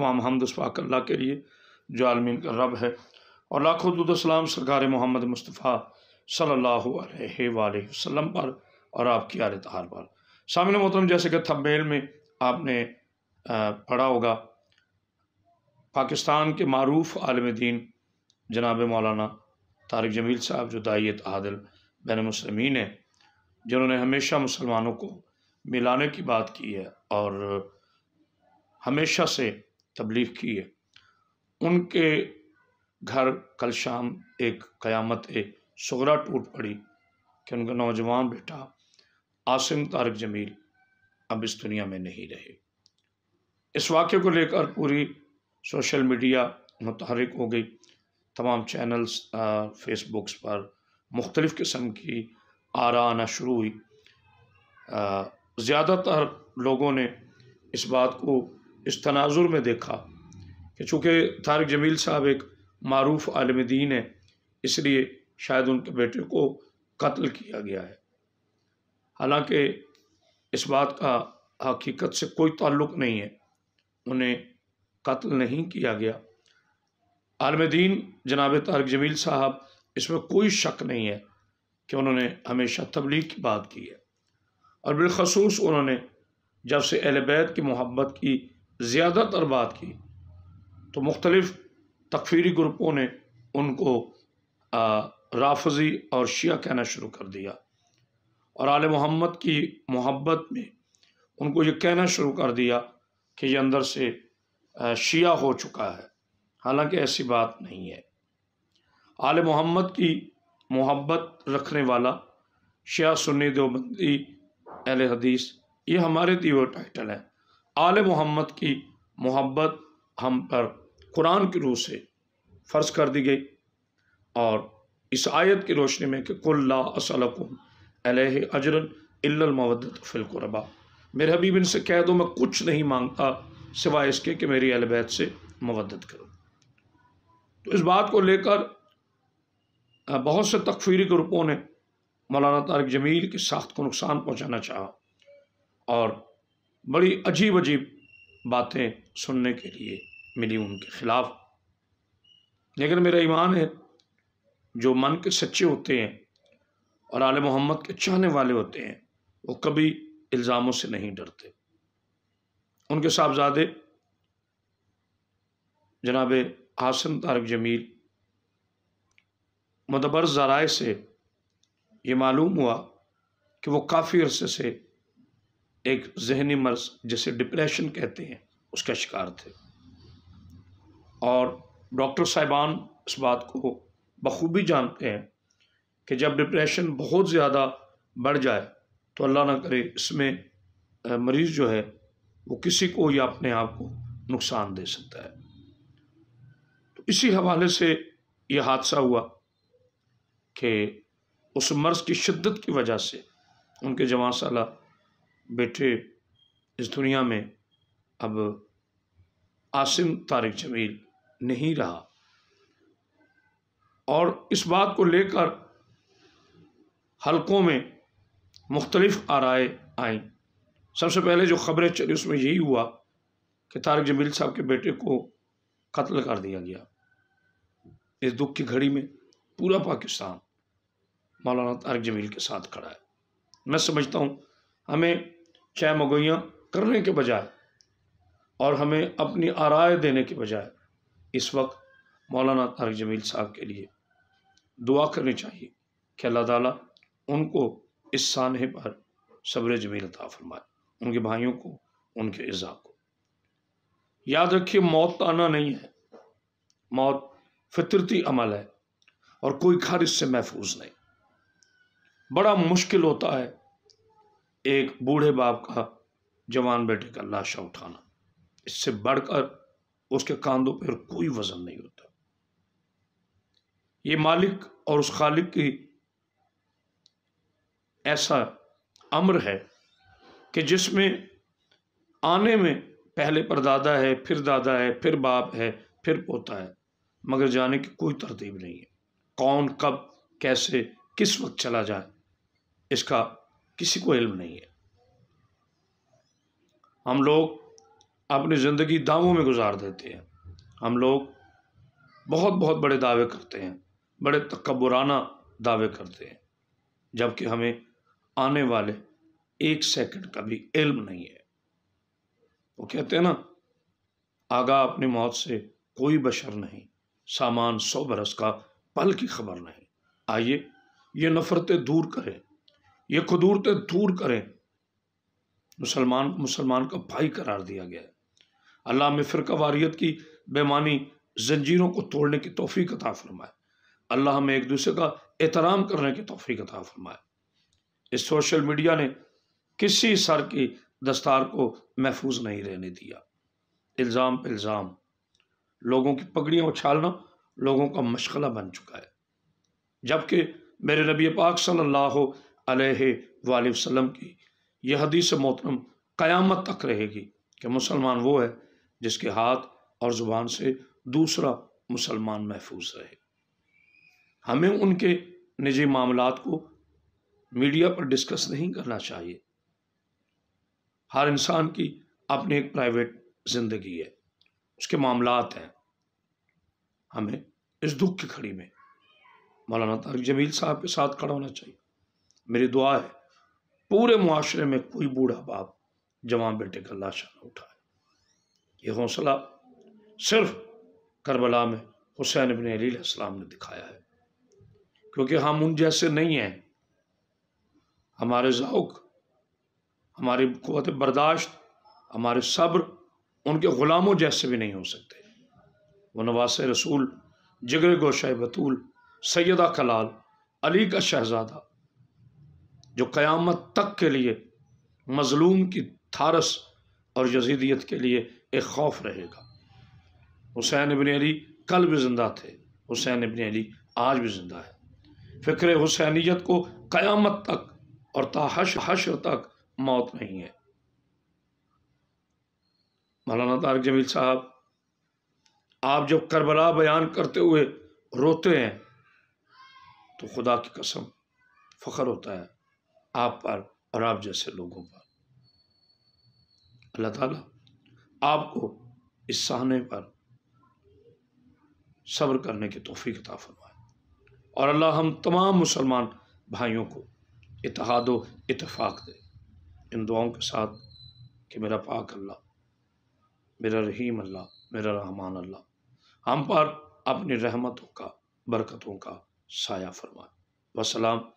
तमाम हमदस्वाक अल्लाह के लिए जो आलमीन का रब है और लाखों दूसलाम सरकार मोहम्मद मुस्तफ़ा सल्ला वसम पर और आपकी आल तहार पर शामिल मोहतरम जैसे कि थम्बेल में आपने पढ़ा होगा पाकिस्तान के मरूफ आलम दीन जनाब मौलाना तारिक जमील साहब जो दाइत तहादिल बैन मुसलमिन हैं जिन्होंने हमेशा मुसलमानों को मिलाने की बात की है और हमेशा से तबलीग की है उनके घर कल शाम एक क़यामत ए सोरा टूट पड़ी कि उनका नौजवान बेटा आसिम तारक जमील अब इस दुनिया में नहीं रहे इस वाक्य को लेकर पूरी सोशल मीडिया मुतहरक हो गई तमाम चैनल्स फेसबुक्स पर मुख्तलिफ़ किस्म की आरा आना शुरू हुई ज़्यादातर लोगों ने इस बात को इस तनाजुर में देखा कि चूँकि तारक जमील साहब एक मरूफ आलम दीन है इसलिए शायद उनके बेटे को कत्ल किया गया है हालांकि इस बात का हकीकत से कोई ताल्लुक नहीं है उन्हें कत्ल नहीं किया गया आलम दीन जनाब तारक जमील साहब इसमें कोई शक नहीं है कि उन्होंने हमेशा तबलीग की बात की है और बिलखसूस उन्होंने जब से अहल बैत की मोहब्बत की ज़्यादातर बात की तो मुख्तलिफ़ तकफीरी ग्रुपों ने उनको राफजी और शिया कहना शुरू कर दिया और आल मोहम्मद की मोहब्बत में उनको ये कहना शुरू कर दिया कि ये अंदर से शिया हो चुका है हालांकि ऐसी बात नहीं है आल मोहम्मद की मोहब्बत रखने वाला शिया सुन्नी देवबंदी अहल हदीस ये हमारे दिए टाइटल हैं आल मोहम्मद की मोहब्बत हम पर कुरान की रूह से फ़र्ज़ कर दी गई और इस आयत की रोशनी में कि कुल्ला असलकुम अलह अजरन मवदत फ़िलकुरबा मेरे हबीब इनसे कह दो मैं कुछ नहीं मांगता सिवाय इसके कि मेरी अलबैत से मवदत करो तो इस बात को लेकर बहुत से तकफीरी ग्रुपों ने मौलाना तारक जमील की साख्त को नुकसान पहुँचाना चाहा और बड़ी अजीब अजीब बातें सुनने के लिए मिली उनके ख़िलाफ़ लेकिन मेरा ईमान है जो मन के सच्चे होते हैं और आल मोहम्मद के चाहने वाले होते हैं वो कभी इल्ज़ामों से नहीं डरते उनके साहबजादे जनाब हासन तारक जमील मदबर जराए से ये मालूम हुआ कि वो काफ़ी अरसे से एक जहनी मर्ज जिसे डिप्रेशन कहते हैं उसका शिकार थे और डॉक्टर साहिबान इस बात को बखूबी जानते हैं कि जब डिप्रेशन बहुत ज़्यादा बढ़ जाए तो अल्लाह ना करे इसमें मरीज़ जो है वो किसी को या अपने आप को नुकसान दे सकता है तो इसी हवाले से यह हादसा हुआ कि उस मर्ज़ की शिद्दत की वजह से उनके जवान साला बेटे इस दुनिया में अब आसिम तारिक जमील नहीं रहा और इस बात को लेकर हलकों में मुख्तलफ़ आरए आई सबसे पहले जो ख़बरें चली उसमें यही हुआ कि तारक जमील साहब के बेटे को कत्ल कर दिया गया इस दुख की घड़ी में पूरा पाकिस्तान मौलाना तारक जमील के साथ खड़ा है मैं समझता हूँ हमें चाय मगोयाँ करने के बजाय और हमें अपनी आराय देने के बजाय इस वक्त मौलाना तारक जमील साहब के लिए दुआ करनी चाहिए कि अल्लाह ताला उनको इस सानहे पर सब्र जमील अता फरमाए उनके भाइयों को उनके इज़ा को याद रखिए मौत तो आना नहीं है मौत फितरती अमल है और कोई घर इससे महफूज नहीं बड़ा मुश्किल होता है एक बूढ़े बाप का जवान बेटे का लाशा उठाना इससे बढ़कर उसके कांधों पर कोई वजन नहीं होता ये मालिक और उस खालिक की ऐसा अम्र है कि जिसमें आने में पहले पर दादा है फिर दादा है फिर बाप है फिर पोता है मगर जाने की कोई तरतीब नहीं है कौन कब कैसे किस वक्त चला जाए इसका किसी को इल्म नहीं है हम लोग अपनी ज़िंदगी दावों में गुजार देते हैं हम लोग बहुत बहुत बड़े दावे करते हैं बड़े तकबराना दावे करते हैं जबकि हमें आने वाले एक सेकंड का भी इल्म नहीं है वो कहते हैं ना आगा अपनी मौत से कोई बशर नहीं सामान सौ बरस का पल की खबर नहीं आइए ये नफ़रतें दूर करें ये खुदूरतें दूर करें मुसलमान मुसलमान का भाई करार दिया गया है अल्लाह में फ़िरका वारियत की बेमानी जंजीरों को तोड़ने की तोफ़ी कता फरमाए अल्लाह हमें एक दूसरे का एहतराम करने की तोफ़ी कता फरमाए इस सोशल मीडिया ने किसी सर की दस्तार को महफूज नहीं रहने दिया इल्ज़ाम पर इल्ज़ाम लोगों की पगड़ियाँ उछालना लोगों का मशगला बन चुका है जबकि मेरे नबी पाक सल्लल्लाहु वसम की यह हदीस मोहतरम क़यामत तक रहेगी कि मुसलमान वो है जिसके हाथ और ज़ुबान से दूसरा मुसलमान महफूज रहे हमें उनके निजी मामला को मीडिया पर डिस्कस नहीं करना चाहिए हर इंसान की अपनी एक प्राइवेट ज़िंदगी है उसके मामला हैं हमें इस दुख की खड़ी में मौलाना तारिक जमील साहब के साथ खड़ा होना चाहिए मेरी दुआ है पूरे माशरे में कोई बूढ़ा बाप जवान बेटे का लाशा न उठाए ये हौसला सिर्फ करबला में हुसैन बिन अलीसम ने दिखाया है क्योंकि हम उन जैसे नहीं हैं हमारे ओक हमारी क़वत बर्दाश्त हमारे सब्र उनके ग़ुलामों जैसे भी नहीं हो सकते वो नवास रसूल जगर गोशा बतूल सैदा कलाल अली का शहज़ादा जो क़यामत तक के लिए मज़लूम की थारस और यजीदियत के लिए एक खौफ रहेगा हुसैन इबन अली कल भी ज़िंदा थे हुसैन इबन अली आज भी ज़िंदा है फ़िक्र हुसैनीत को क़यामत तक और ताहश हशर तक मौत नहीं है मौलाना तारक जमील साहब आप जब करबला बयान करते हुए रोते हैं तो खुदा की कसम फ़ख्र होता है आप पर और आप जैसे लोगों पर अल्लाह ताला आपको इस सहने पर सब्र करने की तोफ़ी अता फरमाए और अल्लाह हम तमाम मुसलमान भाइयों को इतिहाद इतफाक़ दे इन दुआओं के साथ कि मेरा पाक अल्लाह मेरा रहीम अल्लाह मेरा रहमान अल्लाह हम पर अपनी रहमतों का बरकतों का साया फरमाए वसलाम